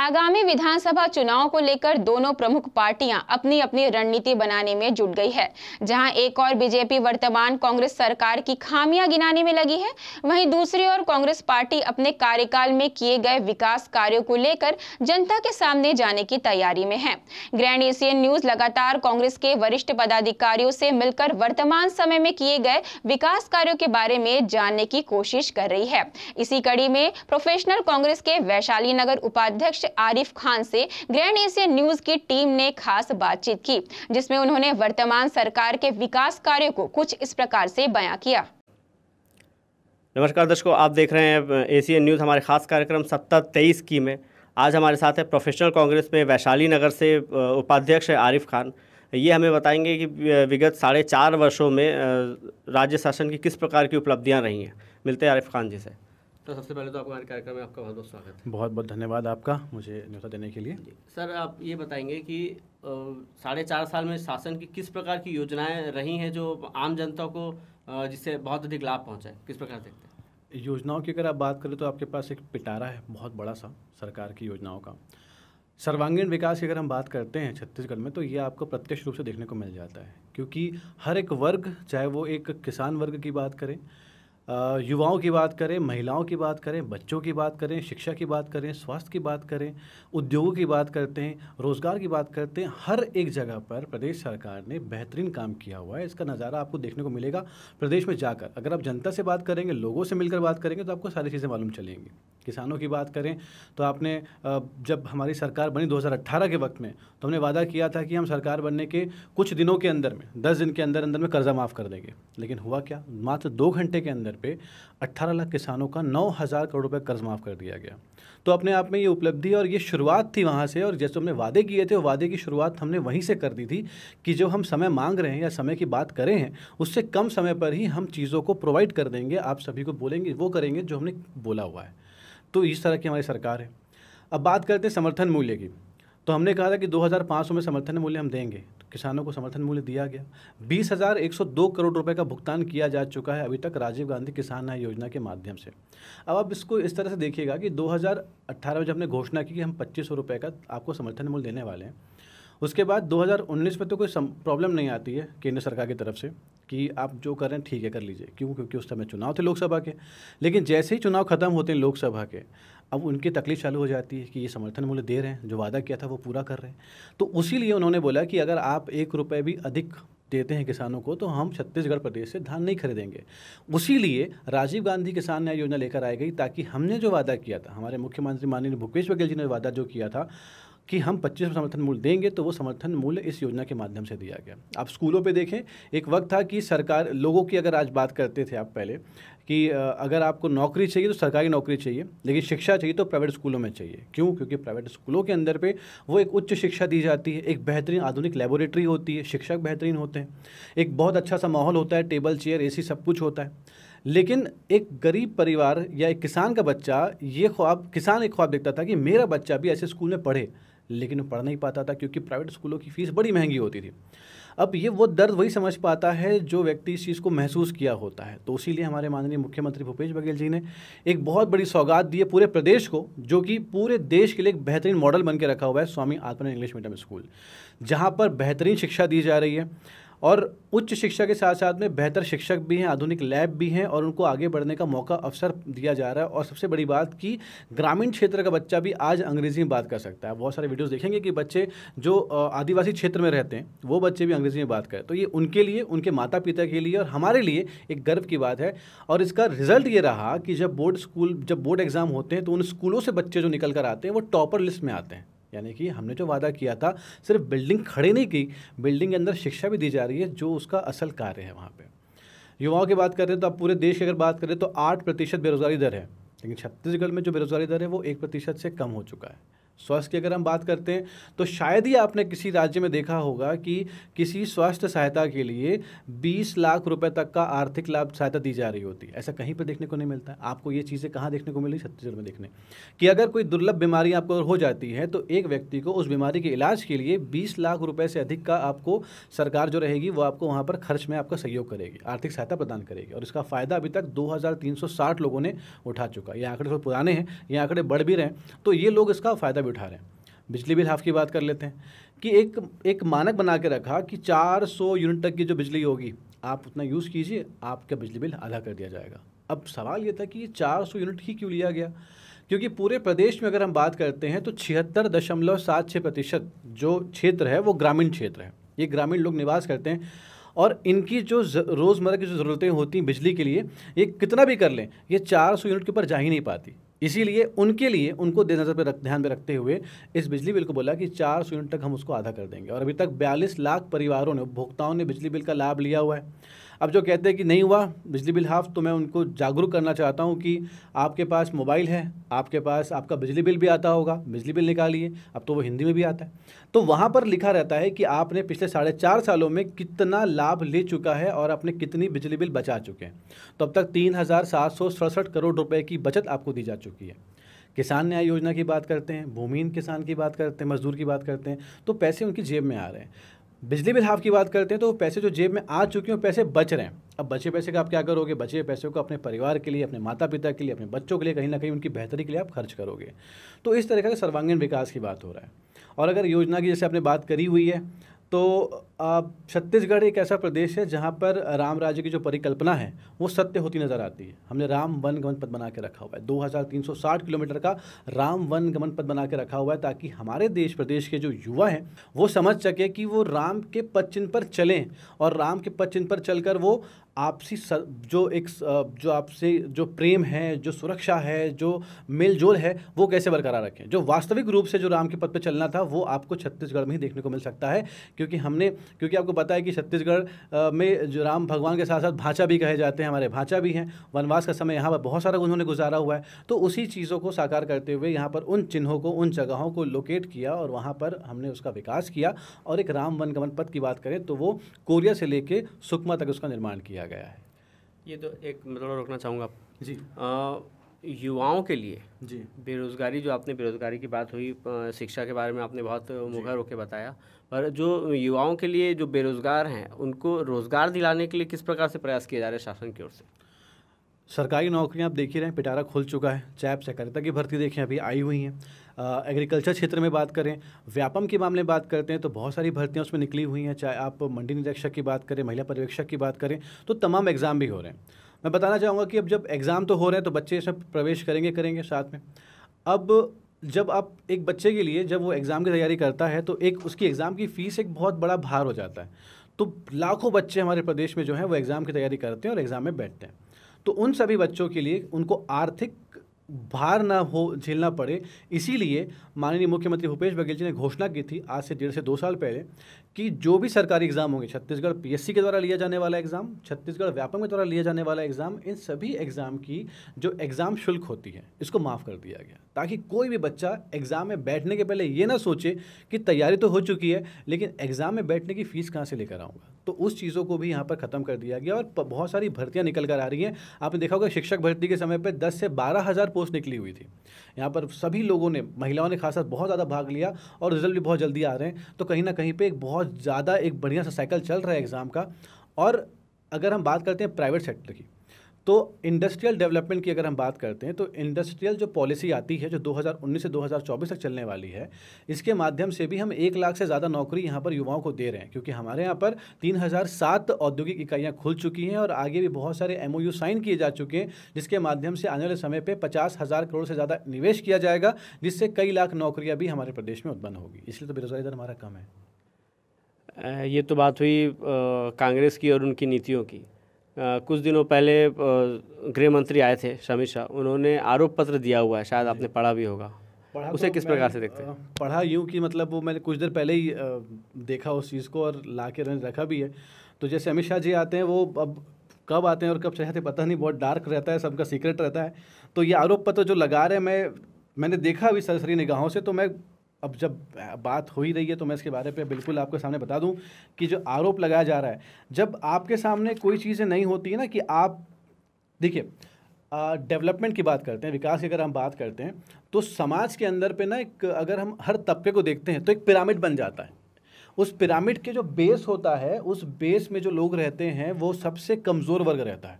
आगामी विधानसभा चुनाव को लेकर दोनों प्रमुख पार्टियां अपनी अपनी रणनीति बनाने में जुट गई है जहां एक और बीजेपी वर्तमान कांग्रेस सरकार की खामियां गिनाने में लगी है वहीं दूसरी ओर कांग्रेस पार्टी अपने कार्यकाल में किए गए विकास कार्यों को लेकर जनता के सामने जाने की तैयारी में है ग्रैंड एशियन न्यूज लगातार कांग्रेस के वरिष्ठ पदाधिकारियों से मिलकर वर्तमान समय में किए गए विकास कार्यो के बारे में जानने की कोशिश कर रही है इसी कड़ी में प्रोफेशनल कांग्रेस के वैशाली नगर उपाध्यक्ष आरिफ खान से ग्रैंड एशिया न्यूज की टीम ने खास बातचीत की जिसमें उन्होंने वर्तमान सरकार के विकास कार्यों को कुछ इस प्रकार से बयां किया नमस्कार दर्शकों आप देख रहे हैं एशिया न्यूज़ हमारे खास कार्यक्रम सत्ता तेईस की में आज हमारे साथ है प्रोफेशनल कांग्रेस में वैशाली नगर से उपाध्यक्ष आरिफ खान ये हमें बताएंगे कि विगत साढ़े चार वर्षों में राज्य शासन की किस प्रकार की उपलब्धियां रही हैं मिलते हैं आरिफ खान जी से तो सबसे पहले तो आपका हमारे कार्यक्रम में आपका बहुत बहुत स्वागत है बहुत बहुत धन्यवाद आपका मुझे न्यौता देने के लिए सर आप ये बताएंगे कि साढ़े चार साल में शासन की किस प्रकार की योजनाएं रही हैं जो आम जनता को जिससे बहुत अधिक लाभ पहुँचाए किस प्रकार देखते हैं योजनाओं की अगर आप बात करें तो आपके पास एक पिटारा है बहुत बड़ा सा सरकार की योजनाओं का सर्वांगीण विकास की अगर हम बात करते हैं छत्तीसगढ़ में तो ये आपको प्रत्यक्ष रूप से देखने को मिल जाता है क्योंकि हर एक वर्ग चाहे वो एक किसान वर्ग की बात करें युवाओं की बात करें महिलाओं की बात करें बच्चों की बात करें शिक्षा की बात करें स्वास्थ्य की बात करें उद्योगों की बात करते हैं रोज़गार की बात करते हैं हर एक जगह पर प्रदेश सरकार ने बेहतरीन काम किया हुआ है इसका नज़ारा आपको देखने को मिलेगा प्रदेश में जाकर अगर आप जनता से बात करेंगे लोगों से मिलकर बात करेंगे तो आपको सारी चीज़ें मालूम चलेंगी किसानों की बात करें तो आपने जब हमारी सरकार बनी 2018 के वक्त में तो हमने वादा किया था कि हम सरकार बनने के कुछ दिनों के अंदर में दस दिन के अंदर अंदर में कर्जा माफ़ कर देंगे लेकिन हुआ क्या मात्र दो घंटे के अंदर पे 18 लाख किसानों का नौ हज़ार करोड़ रुपये कर्ज माफ़ कर दिया गया तो अपने आप में ये उपलब्धि और ये शुरुआत थी वहाँ से और जैसे हमने वादे किए थे वादे की शुरुआत हमने वहीं से कर दी थी कि जो हम समय मांग रहे हैं या समय की बात करें हैं उससे कम समय पर ही हम चीज़ों को प्रोवाइड कर देंगे आप सभी को बोलेंगे वो करेंगे जो हमने बोला हुआ है तो इस तरह की हमारी सरकार है अब बात करते हैं समर्थन मूल्य की तो हमने कहा था कि 2500 में समर्थन मूल्य हम देंगे तो किसानों को समर्थन मूल्य दिया गया 20,102 करोड़ रुपए का भुगतान किया जा चुका है अभी तक राजीव गांधी किसान न्याय योजना के माध्यम से अब आप इसको इस तरह से देखिएगा कि 2018 में जब हमने घोषणा की कि हम पच्चीस सौ का आपको समर्थन मूल्य देने वाले हैं उसके बाद 2019 में तो कोई प्रॉब्लम नहीं आती है केंद्र सरकार की तरफ से कि आप जो कर रहे हैं ठीक है कर लीजिए क्यों क्योंकि उस समय चुनाव थे लोकसभा के लेकिन जैसे ही चुनाव खत्म होते हैं लोकसभा के अब उनकी तकलीफ चालू हो जाती है कि ये समर्थन मूल्य दे रहे हैं जो वादा किया था वो पूरा कर रहे हैं तो उसी लिए उन्होंने बोला कि अगर आप एक रुपये भी अधिक देते हैं किसानों को तो हम छत्तीसगढ़ प्रदेश से धान नहीं खरीदेंगे उसी लिए राजीव गांधी किसान न्याय योजना लेकर आई गई ताकि हमने जो वादा किया था हमारे मुख्यमंत्री माननीय भूपेश बघेल जी ने वादा जो किया था कि हम 25 समर्थन मूल्य देंगे तो वो समर्थन मूल्य इस योजना के माध्यम से दिया गया आप स्कूलों पे देखें एक वक्त था कि सरकार लोगों की अगर आज बात करते थे आप पहले कि अगर आपको नौकरी चाहिए तो सरकारी नौकरी चाहिए लेकिन शिक्षा चाहिए तो प्राइवेट स्कूलों में चाहिए क्यों क्योंकि प्राइवेट स्कूलों के अंदर पे वो एक उच्च शिक्षा दी जाती है एक बेहतरीन आधुनिक लेबोरेटरी होती है शिक्षक बेहतरीन होते हैं एक बहुत अच्छा सा माहौल होता है टेबल चेयर ए सब कुछ होता है लेकिन एक गरीब परिवार या एक किसान का बच्चा ये ख्वाब किसान एक ख्वाब देखता था कि मेरा बच्चा भी ऐसे स्कूल में पढ़े लेकिन वो पढ़ नहीं पाता था क्योंकि प्राइवेट स्कूलों की फ़ीस बड़ी महंगी होती थी अब ये वो दर्द वही समझ पाता है जो व्यक्ति इस चीज़ को महसूस किया होता है तो इसीलिए हमारे माननीय मुख्यमंत्री भूपेश बघेल जी ने एक बहुत बड़ी सौगात दी है पूरे प्रदेश को जो कि पूरे देश के लिए एक बेहतरीन मॉडल बन के रखा हुआ है स्वामी आत्मन इंग्लिश मीडियम स्कूल जहाँ पर बेहतरीन शिक्षा दी जा रही है और उच्च शिक्षा के साथ साथ में बेहतर शिक्षक भी हैं आधुनिक लैब भी हैं और उनको आगे बढ़ने का मौका अवसर दिया जा रहा है और सबसे बड़ी बात कि ग्रामीण क्षेत्र का बच्चा भी आज अंग्रेजी में बात कर सकता है बहुत सारे वीडियोस देखेंगे कि बच्चे जो आदिवासी क्षेत्र में रहते हैं वो बच्चे भी अंग्रेजी में बात करें तो ये उनके लिए उनके माता पिता के लिए और हमारे लिए एक गर्व की बात है और इसका रिजल्ट ये रहा कि जब बोर्ड स्कूल जब बोर्ड एग्ज़ाम होते हैं तो उन स्कूलों से बच्चे जो निकल कर आते हैं वो टॉपर लिस्ट में आते हैं यानी कि हमने जो वादा किया था सिर्फ बिल्डिंग खड़ी नहीं की बिल्डिंग के अंदर शिक्षा भी दी जा रही है जो उसका असल कार्य है वहाँ पर युवाओं की बात करें तो आप पूरे देश की अगर बात करें तो आठ प्रतिशत बेरोज़गारी दर है लेकिन छत्तीसगढ़ में जो बेरोज़गारी दर है वो एक प्रतिशत से कम हो चुका है स्वास्थ्य की अगर हम बात करते हैं तो शायद ही आपने किसी राज्य में देखा होगा कि किसी स्वास्थ्य सहायता के लिए 20 लाख रुपए तक का आर्थिक लाभ सहायता दी जा रही होती है ऐसा कहीं पर देखने को नहीं मिलता आपको ये चीज़ें कहाँ देखने को मिली छत्तीसगढ़ में देखने कि अगर कोई दुर्लभ बीमारी आपको हो जाती है तो एक व्यक्ति को उस बीमारी के इलाज के लिए बीस लाख रुपये से अधिक का आपको सरकार जो रहेगी वो आपको वहाँ पर खर्च में आपका सहयोग करेगी आर्थिक सहायता प्रदान करेगी और इसका फ़ायदा अभी तक दो लोगों ने उठा चुका ये आंकड़े थोड़े पुराने हैं ये आंकड़े बढ़ भी रहे हैं तो ये लोग इसका फ़ायदा उठा रहे हैं बिजली बिल हाफ की बात कर लेते हैं कि एक एक मानक बना के रखा कि 400 यूनिट तक की जो बिजली होगी आप उतना यूज़ कीजिए आपका बिजली बिल आधा कर दिया जाएगा अब सवाल ये था कि ये चार यूनिट ही क्यों लिया गया क्योंकि पूरे प्रदेश में अगर हम बात करते हैं तो छिहत्तर दशमलव सात प्रतिशत जो क्षेत्र है वो ग्रामीण क्षेत्र है ये ग्रामीण लोग निवास करते हैं और इनकी जो रोज़मर्रा की जो ज़रूरतें होती हैं बिजली के लिए ये कितना भी कर लें ये 400 यूनिट के ऊपर जा ही नहीं पाती इसीलिए उनके लिए उनको नज़र पर रख ध्यान में रखते हुए इस बिजली बिल को बोला कि चार सौ यूनिट तक हम उसको आधा कर देंगे और अभी तक बयालीस लाख परिवारों ने उपभोक्ताओं ने बिजली बिल का लाभ लिया हुआ है अब जो कहते हैं कि नहीं हुआ बिजली बिल हाफ तो मैं उनको जागरूक करना चाहता हूँ कि आपके पास मोबाइल है आपके पास आपका बिजली बिल भी आता होगा बिजली बिल निकालिए अब तो वो हिंदी में भी आता है तो वहाँ पर लिखा रहता है कि आपने पिछले साढ़े चार सालों में कितना लाभ ले चुका है और आपने कितनी बिजली बिल बचा चुके हैं तो अब तक तीन करोड़ रुपये की बचत आपको दी जा चुकी है किसान न्याय योजना की बात करते हैं भूमिहीन किसान की बात करते हैं मजदूर की बात करते हैं तो पैसे उनकी जेब में आ रहे हैं बिजली बिल हाफ की बात करते हैं तो वो पैसे जो जेब में आ चुके हैं पैसे बच रहे हैं अब बचे पैसे का आप क्या करोगे बचे पैसे को अपने परिवार के लिए अपने माता पिता के लिए अपने बच्चों के लिए कहीं ना कहीं उनकी बेहतरी के लिए आप खर्च करोगे तो इस तरह का सर्वांगीण विकास की बात हो रहा है और अगर योजना की जैसे आपने बात करी हुई है तो छत्तीसगढ़ एक ऐसा प्रदेश है जहाँ पर राम राज्य की जो परिकल्पना है वो सत्य होती नज़र आती है हमने राम वन गमन पथ बना के रखा हुआ है 2360 किलोमीटर का राम वन गमन पथ बना के रखा हुआ है ताकि हमारे देश प्रदेश के जो युवा हैं वो समझ सके कि वो राम के पद चिन्ह पर चलें और राम के पद चिन्ह पर चलकर वो आपसी जो एक जो आपसे जो प्रेम है जो सुरक्षा है जो मेल जोल है वो कैसे बरकरार रखें जो वास्तविक रूप से जो राम के पद पर चलना था वो आपको छत्तीसगढ़ में ही देखने को मिल सकता है क्योंकि हमने क्योंकि आपको पता है कि छत्तीसगढ़ में जो राम भगवान के साथ साथ भाचा भी कहे जाते हैं हमारे भाचा भी हैं वनवास का समय यहाँ पर बहुत सारा उन्होंने गुजारा हुआ है तो उसी चीज़ों को साकार करते हुए यहाँ पर उन चिन्हों को उन जगहों को लोकेट किया और वहाँ पर हमने उसका विकास किया और एक राम वन गमन पथ की बात करें तो वो कोरिया से लेके सुकमा तक उसका निर्माण किया गया है ये तो एक मतलब रोकना चाहूँगा जी युवाओं के लिए जी बेरोज़गारी जो आपने बेरोज़गारी की बात हुई शिक्षा के बारे में आपने बहुत मुखर होकर बताया और जो युवाओं के लिए जो बेरोज़गार हैं उनको रोज़गार दिलाने के लिए किस प्रकार से प्रयास किए जा रहे हैं शासन की ओर से सरकारी नौकरियां आप देख ही रहे हैं पिटारा खुल चुका है चाहे आप सहकारिता की भर्ती देखें अभी आई हुई हैं एग्रीकल्चर क्षेत्र में बात करें व्यापम के मामले में बात करते हैं तो बहुत सारी भर्तियां उसमें निकली हुई हैं चाहे आप मंडी निरीक्षक की बात करें महिला पर्यवेक्षक की बात करें तो तमाम एग्ज़ाम भी हो रहे हैं मैं बताना चाहूँगा कि अब जब एग्ज़ाम तो हो रहे हैं तो बच्चे सब प्रवेश करेंगे करेंगे साथ में अब जब आप एक बच्चे के लिए जब वो एग्ज़ाम की तैयारी करता है तो एक उसकी एग्ज़ाम की फ़ीस एक बहुत बड़ा भार हो जाता है तो लाखों बच्चे हमारे प्रदेश में जो हैं वो एग्ज़ाम की तैयारी करते हैं और एग्ज़ाम में बैठते हैं तो उन सभी बच्चों के लिए उनको आर्थिक भार ना हो झेलना पड़े इसीलिए माननीय मुख्यमंत्री भूपेश बघेल जी ने घोषणा की थी आज से डेढ़ से दो साल पहले कि जो भी सरकारी एग्ज़ाम होंगे छत्तीसगढ़ पीएससी के द्वारा लिया जाने वाला एग्ज़ाम छत्तीसगढ़ व्यापम के द्वारा लिया जाने वाला एग्ज़ाम इन सभी एग्ज़ाम की जो एग्ज़ाम शुल्क होती है इसको माफ़ कर दिया गया ताकि कोई भी बच्चा एग्ज़ाम में बैठने के पहले ये ना सोचे कि तैयारी तो हो चुकी है लेकिन एग्ज़ाम में बैठने की फ़ीस कहाँ से लेकर आऊँगा तो उस चीज़ों को भी यहाँ पर ख़त्म कर दिया गया और बहुत सारी भर्तियाँ निकल कर आ रही हैं आपने देखा होगा शिक्षक भर्ती के समय पर दस से बारह हज़ार पोस्ट निकली हुई थी यहाँ पर सभी लोगों ने महिलाओं ने खासकर बहुत ज़्यादा भाग लिया और रिजल्ट भी बहुत जल्दी आ रहे हैं तो कहीं ना कहीं पर एक बहुत बहुत ज़्यादा एक बढ़िया सा साइकिल चल रहा है एग्ज़ाम का और अगर हम बात करते हैं प्राइवेट सेक्टर की तो इंडस्ट्रियल डेवलपमेंट की अगर हम बात करते हैं तो इंडस्ट्रियल जो पॉलिसी आती है जो 2019 से 2024 तक चलने वाली है इसके माध्यम से भी हम एक लाख से ज़्यादा नौकरी यहाँ पर युवाओं को दे रहे हैं क्योंकि हमारे यहाँ पर 3007 औद्योगिक इकाइयाँ खुल चुकी हैं और आगे भी बहुत सारे एम साइन किए जा चुके हैं जिसके माध्यम से आने वाले समय पर पचास हज़ार करोड़ से ज़्यादा निवेश किया जाएगा जिससे कई लाख नौकरियाँ भी हमारे प्रदेश में उत्पन्न होगी इसलिए तो बेरोजगारी दर हमारा कम है ये तो बात हुई कांग्रेस की और उनकी नीतियों की कुछ दिनों पहले गृह मंत्री आए थे शमी शाह उन्होंने आरोप पत्र दिया हुआ है शायद आपने पढ़ा भी होगा पढ़ा तो उसे तो किस प्रकार से देखते हैं पढ़ा यूँ कि मतलब वो मैंने कुछ देर पहले ही देखा उस चीज़ को और ला के रखा भी है तो जैसे अमित शाह जी आते हैं वो अब कब आते हैं और कब चाहते पता नहीं बहुत डार्क रहता है सबका सीक्रेट रहता है तो ये आरोप पत्र जो लगा रहे हैं मैं मैंने देखा अभी सरसरी निगाहों से तो मैं अब जब बात हो ही रही है तो मैं इसके बारे पे बिल्कुल आपके सामने बता दूं कि जो आरोप लगाया जा रहा है जब आपके सामने कोई चीज़ें नहीं होती है ना कि आप देखिए डेवलपमेंट की बात करते हैं विकास की अगर हम बात करते हैं तो समाज के अंदर पे ना एक अगर हम हर तबके को देखते हैं तो एक पिरामिड बन जाता है उस पिरामिड के जो बेस होता है उस बेस में जो लोग रहते हैं वो सबसे कमज़ोर वर्ग रहता है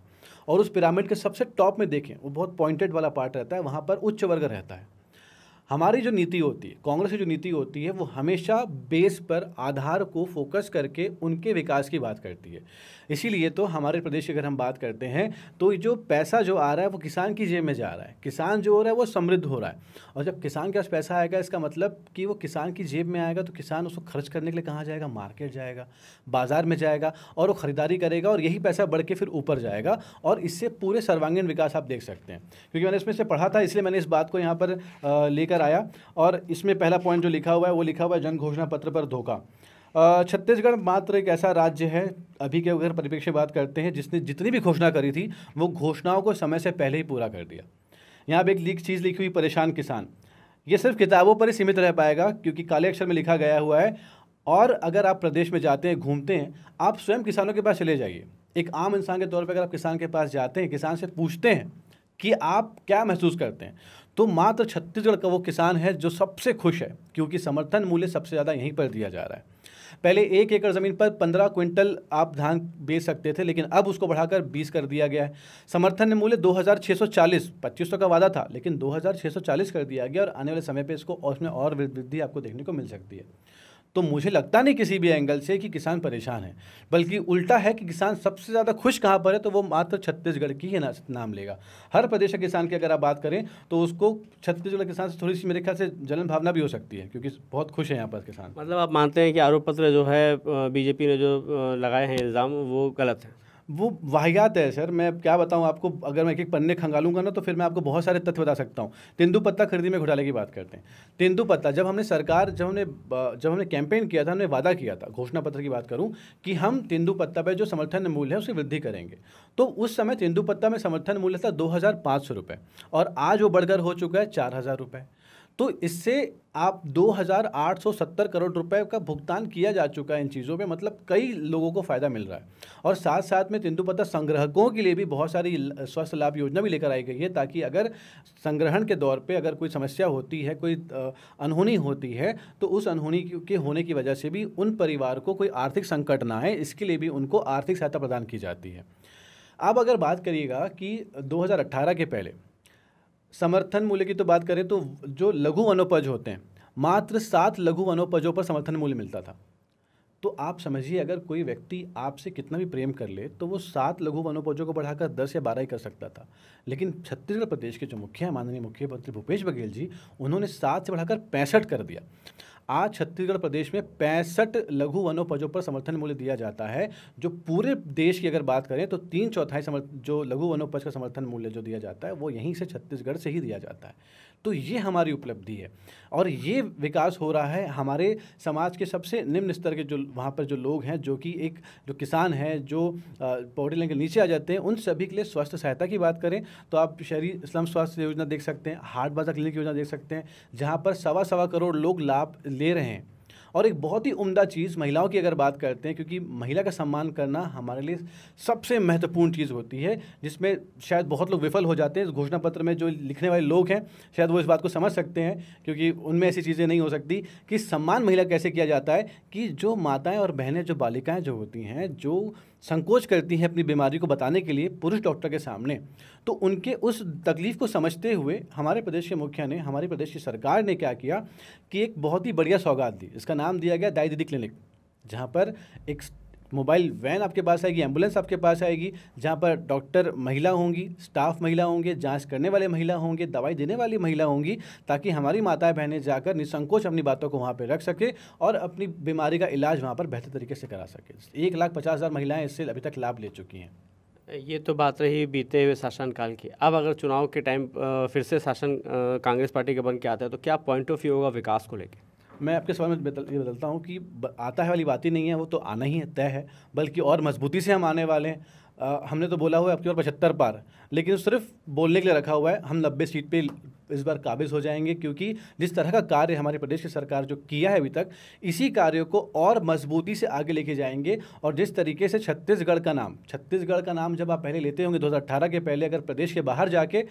और उस पिरामिड के सबसे टॉप में देखें वो बहुत पॉइंटेड वाला पार्ट रहता है वहाँ पर उच्च वर्ग रहता है हमारी जो नीति होती है कांग्रेस की जो नीति होती है वो हमेशा बेस पर आधार को फोकस करके उनके विकास की बात करती है इसीलिए तो हमारे प्रदेश की अगर हम बात करते हैं तो जो पैसा जो आ रहा है वो किसान की जेब में जा रहा है किसान जो हो रहा है वो समृद्ध हो रहा है और जब किसान के पास पैसा आएगा इसका मतलब कि वो किसान की जेब में आएगा तो किसान उसको खर्च करने के लिए कहाँ जाएगा मार्केट जाएगा बाज़ार में जाएगा और वो ख़रीदारी करेगा और यही पैसा बढ़ के फिर ऊपर जाएगा और इससे पूरे सर्वांगीण विकास आप देख सकते हैं क्योंकि मैंने इसमें से पढ़ा था इसलिए मैंने इस बात को यहाँ पर लेकर अंदर आया और इसमें पहला पॉइंट जो लिखा हुआ है वो लिखा हुआ है जन घोषणा पत्र पर धोखा छत्तीसगढ़ मात्र एक ऐसा राज्य है अभी के अगर परिप्रेक्ष्य बात करते हैं जिसने जितनी भी घोषणा करी थी वो घोषणाओं को समय से पहले ही पूरा कर दिया यहाँ पर एक लीक चीज़ लिखी हुई परेशान किसान ये सिर्फ किताबों पर ही सीमित रह पाएगा क्योंकि काले अक्षर में लिखा गया हुआ है और अगर आप प्रदेश में जाते हैं घूमते हैं आप स्वयं किसानों के पास चले जाइए एक आम इंसान के तौर पर अगर आप किसान के पास जाते हैं किसान से पूछते हैं कि आप क्या महसूस करते हैं तो मात्र छत्तीसगढ़ का वो किसान है जो सबसे खुश है क्योंकि समर्थन मूल्य सबसे ज़्यादा यहीं पर दिया जा रहा है पहले एक एकड़ ज़मीन पर पंद्रह क्विंटल आप धान बेच सकते थे लेकिन अब उसको बढ़ाकर बीस कर दिया गया है समर्थन मूल्य दो हज़ार छः सौ चालीस पच्चीस सौ का वादा था लेकिन दो हज़ार छः सौ चालीस कर दिया गया और आने वाले समय पर इसको उसमें और वृद्धि आपको देखने को मिल सकती है तो मुझे लगता नहीं किसी भी एंगल से कि किसान परेशान है बल्कि उल्टा है कि किसान सबसे ज़्यादा खुश कहाँ पर है तो वो मात्र छत्तीसगढ़ की ही नाम लेगा हर प्रदेश के किसान की अगर आप बात करें तो उसको छत्तीसगढ़ किसान से थोड़ी सी मेरे ख्याल से जलन भावना भी हो सकती है क्योंकि बहुत खुश है यहाँ पर किसान मतलब आप मानते हैं कि आरोप पत्र जो है बीजेपी ने जो लगाए हैं इल्ज़ाम वो गलत है वो वाहियात है सर मैं क्या बताऊँ आपको अगर मैं एक एक पन्ने खंगालूंगा ना तो फिर मैं आपको बहुत सारे तथ्य बता सकता हूँ तेंदुपत्ता खरीदी में घोटाले की बात करते हैं तेंदुपत्ता जब हमने सरकार जब हमने जब हमने कैंपेन किया था हमने वादा किया था घोषणा पत्र की बात करूँ कि हम तेंदुपत्ता पर जो समर्थन मूल्य है उसकी वृद्धि करेंगे तो उस समय तेंदुपत्ता में समर्थन मूल्य था दो और आज वो बढ़कर हो चुका है चार तो इससे आप 2,870 करोड़ रुपए का भुगतान किया जा चुका है इन चीज़ों में मतलब कई लोगों को फ़ायदा मिल रहा है और साथ साथ में तेंदुपत्ता संग्रहकों के लिए भी बहुत सारी स्वास्थ्य लाभ योजना भी लेकर आई गई है ताकि अगर संग्रहण के दौर पे अगर कोई समस्या होती है कोई अनहोनी होती है तो उस अनहोनी के होने की वजह से भी उन परिवार को कोई आर्थिक संकट ना आए इसके लिए भी उनको आर्थिक सहायता प्रदान की जाती है अब अगर बात करिएगा कि दो के पहले समर्थन मूल्य की तो बात करें तो जो लघु वनोपज होते हैं मात्र सात लघु वनोपजों पर समर्थन मूल्य मिलता था तो आप समझिए अगर कोई व्यक्ति आपसे कितना भी प्रेम कर ले तो वो सात लघु वनोपजों को बढ़ाकर दस या बारह ही कर सकता था लेकिन छत्तीसगढ़ प्रदेश के जो मुख्य हैं माननीय मुख्यमंत्री भूपेश बघेल जी उन्होंने सात से बढ़ाकर पैंसठ कर दिया आज छत्तीसगढ़ प्रदेश में पैंसठ लघु वनोपजों पर समर्थन मूल्य दिया जाता है जो पूरे देश की अगर बात करें तो तीन चौथाई समर्थ जो लघु वनोपज का समर्थन मूल्य जो दिया जाता है वो यहीं से छत्तीसगढ़ से ही दिया जाता है तो ये हमारी उपलब्धि है और ये विकास हो रहा है हमारे समाज के सबसे निम्न स्तर के जो वहाँ पर जो लोग हैं जो कि एक जो किसान है जो पॉवर्टी लाइन के नीचे आ जाते हैं उन सभी के लिए स्वास्थ्य सहायता की बात करें तो आप शहरी स्लम स्वास्थ्य योजना देख सकते हैं हार्ट बाजार क्लिनिक योजना देख सकते हैं जहाँ पर सवा सवा करोड़ लोग लाभ ले रहे हैं और एक बहुत ही उम्दा चीज़ महिलाओं की अगर बात करते हैं क्योंकि महिला का सम्मान करना हमारे लिए सबसे महत्वपूर्ण चीज़ होती है जिसमें शायद बहुत लोग विफल हो जाते हैं इस घोषणा पत्र में जो लिखने वाले लोग हैं शायद वो इस बात को समझ सकते हैं क्योंकि उनमें ऐसी चीज़ें नहीं हो सकती कि सम्मान महिला कैसे किया जाता है कि जो माताएँ और बहनें जो बालिकाएँ जो होती हैं जो संकोच करती हैं अपनी बीमारी को बताने के लिए पुरुष डॉक्टर के सामने तो उनके उस तकलीफ़ को समझते हुए हमारे प्रदेश के मुखिया ने हमारे प्रदेश की सरकार ने क्या किया कि एक बहुत ही बढ़िया सौगात दी इसका नाम दिया गया दाई दीदी क्लिनिक जहाँ पर एक मोबाइल वैन आपके पास आएगी एम्बुलेंस आपके पास आएगी जहाँ पर डॉक्टर महिला होंगी स्टाफ महिला होंगे जांच करने वाले महिला होंगे दवाई देने वाली महिला होंगी ताकि हमारी माताएं बहनें जाकर निसंकोच अपनी बातों को वहाँ पर रख सके और अपनी बीमारी का इलाज वहाँ पर बेहतर तरीके से करा सके एक लाख पचास हज़ार महिलाएँ इससे अभी तक लाभ ले चुकी हैं ये तो बात रही बीते हुए शासनकाल की अब अगर चुनाव के टाइम फिर से शासन कांग्रेस पार्टी के बन के आता है तो क्या पॉइंट ऑफ व्यू होगा विकास को लेकर मैं आपके सवाल में बदल ये बदलता हूँ कि आता है वाली बात ही नहीं है वो तो आना ही तय है बल्कि और मजबूती से हम आने वाले हैं हमने तो बोला हुआ है आपकी बार पचहत्तर पार लेकिन सिर्फ बोलने के लिए रखा हुआ है हम नब्बे सीट पे इस बार काबिज हो जाएंगे क्योंकि जिस तरह का कार्य हमारे प्रदेश की सरकार जो किया है अभी तक इसी कार्यों को और मजबूती से आगे लेके जाएंगे और जिस तरीके से छत्तीसगढ़ का नाम छत्तीसगढ़ का नाम जब आप पहले लेते होंगे 2018 के पहले अगर प्रदेश के बाहर जाके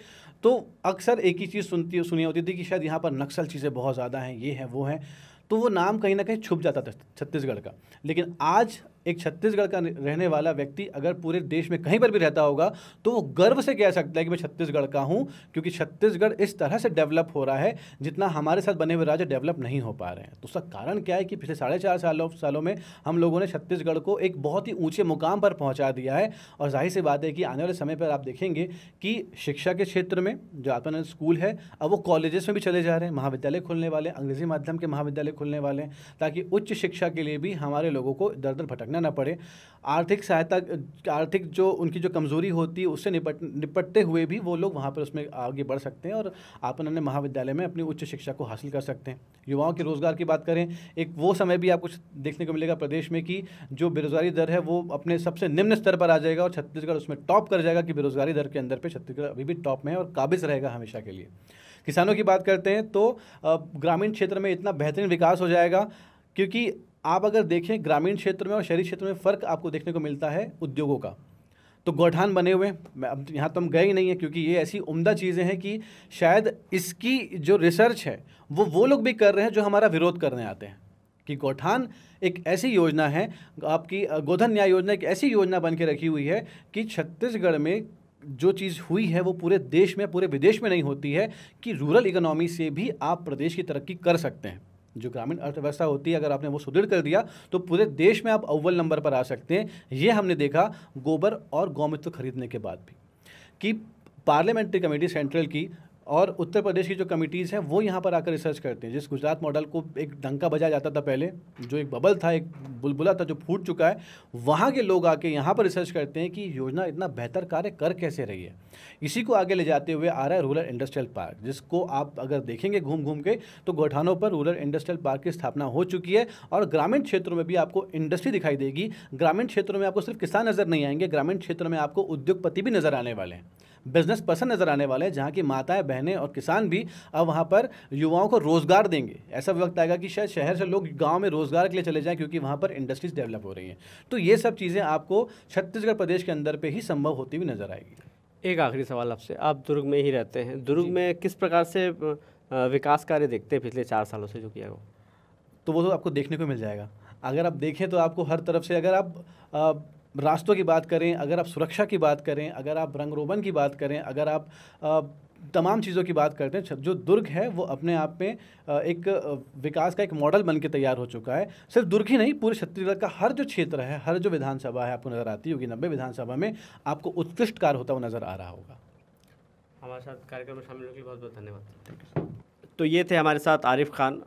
तो अक्सर एक ही चीज़ सुनती सुनी होती थी कि शायद यहाँ पर नक्सल चीज़ें बहुत ज़्यादा हैं ये हैं वो हैं तो वो नाम कहीं ना कहीं छुप जाता था छत्तीसगढ़ का लेकिन आज एक छत्तीसगढ़ का रहने वाला व्यक्ति अगर पूरे देश में कहीं पर भी रहता होगा तो वो गर्व से कह सकता है कि मैं छत्तीसगढ़ का हूँ क्योंकि छत्तीसगढ़ इस तरह से डेवलप हो रहा है जितना हमारे साथ बने हुए राज्य डेवलप नहीं हो पा रहे हैं तो उसका कारण क्या है कि पिछले साढ़े चार सालों सालों में हम लोगों ने छत्तीसगढ़ को एक बहुत ही ऊँचे मुकाम पर पहुँचा दिया है और जाहिर सी बात है कि आने वाले समय पर आप देखेंगे कि शिक्षा के क्षेत्र में जो आपका स्कूल है अब वो कॉलेजेस में भी चले जा रहे हैं महाविद्यालय खुलने वाले अंग्रेजी माध्यम के महाविद्यालय खुलने वाले हैं ताकि उच्च शिक्षा के लिए भी हमारे लोगों को दर दर भटक भटकना ना पड़े आर्थिक सहायता आर्थिक जो उनकी जो कमज़ोरी होती है उससे निपट निपटते हुए भी वो लोग वहाँ पर उसमें आगे बढ़ सकते हैं और आप उन्होंने महाविद्यालय में अपनी उच्च शिक्षा को हासिल कर सकते हैं युवाओं के रोज़गार की बात करें एक वो समय भी आपको देखने को मिलेगा प्रदेश में कि जो बेरोज़गारी दर है वो अपने सबसे निम्न स्तर पर आ जाएगा और छत्तीसगढ़ उसमें टॉप कर जाएगा कि बेरोज़गारी दर के अंदर पर छत्तीसगढ़ अभी भी टॉप में है और काबिज रहेगा हमेशा के लिए किसानों की बात करते हैं तो ग्रामीण क्षेत्र में इतना बेहतरीन विकास हो जाएगा क्योंकि आप अगर देखें ग्रामीण क्षेत्र में और शहरी क्षेत्र में फ़र्क आपको देखने को मिलता है उद्योगों का तो गौठान बने हुए हैं अब यहाँ तो हम गए ही नहीं है क्योंकि ये ऐसी उम्दा चीज़ें हैं कि शायद इसकी जो रिसर्च है वो वो लोग भी कर रहे हैं जो हमारा विरोध करने आते हैं कि गौठान एक ऐसी योजना है आपकी गोधन न्याय योजना एक ऐसी योजना बन के रखी हुई है कि छत्तीसगढ़ में जो चीज़ हुई है वो पूरे देश में पूरे विदेश में नहीं होती है कि रूरल इकोनॉमी से भी आप प्रदेश की तरक्की कर सकते हैं जो ग्रामीण अर्थव्यवस्था होती है अगर आपने वो सुदृढ़ कर दिया तो पूरे देश में आप अव्वल नंबर पर आ सकते हैं ये हमने देखा गोबर और गौमित्र खरीदने के बाद भी कि पार्लियामेंट्री कमेटी सेंट्रल की और उत्तर प्रदेश की जो कमिटीज़ हैं वो यहाँ पर आकर रिसर्च करते हैं जिस गुजरात मॉडल को एक डंका बजाया जाता था पहले जो एक बबल था एक बुलबुला था जो फूट चुका है वहाँ के लोग आके यहाँ पर रिसर्च करते हैं कि योजना इतना बेहतर कार्य कर कैसे रही है इसी को आगे ले जाते हुए आ रहा है रूरल इंडस्ट्रियल पार्क जिसको आप अगर देखेंगे घूम घूम के तो गौठानों पर रूरल इंडस्ट्रियल पार्क की स्थापना हो चुकी है और ग्रामीण क्षेत्रों में भी आपको इंडस्ट्री दिखाई देगी ग्रामीण क्षेत्रों में आपको सिर्फ किसान नज़र नहीं आएंगे ग्रामीण क्षेत्र में आपको उद्योगपति भी नज़र आने वाले हैं बिजनेस पर्सन नज़र आने वाले हैं जहाँ की माताएं बहनें और किसान भी अब वहाँ पर युवाओं को रोज़गार देंगे ऐसा वक्त आएगा कि शायद शहर से लोग गाँव में रोज़गार के लिए चले जाएँ क्योंकि वहाँ पर इंडस्ट्रीज डेवलप हो रही हैं तो ये सब चीज़ें आपको छत्तीसगढ़ प्रदेश के अंदर पर ही संभव होती हुई नज़र आएगी एक आखिरी सवाल आपसे आप दुर्ग में ही रहते हैं दुर्ग में किस प्रकार से विकास कार्य देखते हैं पिछले चार सालों से जो किया हो तो वो तो आपको देखने को मिल जाएगा अगर आप देखें तो आपको हर तरफ से अगर आप रास्तों की बात करें अगर आप सुरक्षा की बात करें अगर आप रंग रोबन की बात करें अगर आप तमाम चीज़ों की बात करते हैं जो दुर्ग है वो अपने आप में एक विकास का एक मॉडल बन के तैयार हो चुका है सिर्फ दुर्ग ही नहीं पूरे छत्तीसगढ़ का हर जो क्षेत्र है हर जो विधानसभा है आपको नज़र आती होगी नब्बे विधानसभा में आपको उत्कृष्ट कार्य होता हुआ नज़र आ रहा होगा हमारे साथ कार्यक्रम में शामिल होने के लिए बहुत बहुत धन्यवाद तो ये थे हमारे साथ आरिफ खान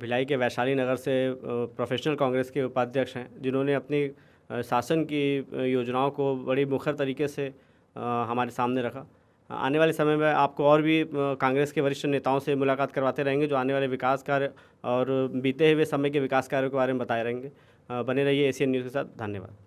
भिलाई के वैशाली नगर से प्रोफेशनल कांग्रेस के उपाध्यक्ष हैं जिन्होंने अपनी शासन की योजनाओं को बड़ी मुखर तरीके से हमारे सामने रखा आने वाले समय में आपको और भी कांग्रेस के वरिष्ठ नेताओं से मुलाकात करवाते रहेंगे जो आने वाले विकास कार्य और बीते हुए समय के विकास कार्यों के बारे में बताए रहेंगे बने रहिए एशियन न्यूज़ के साथ धन्यवाद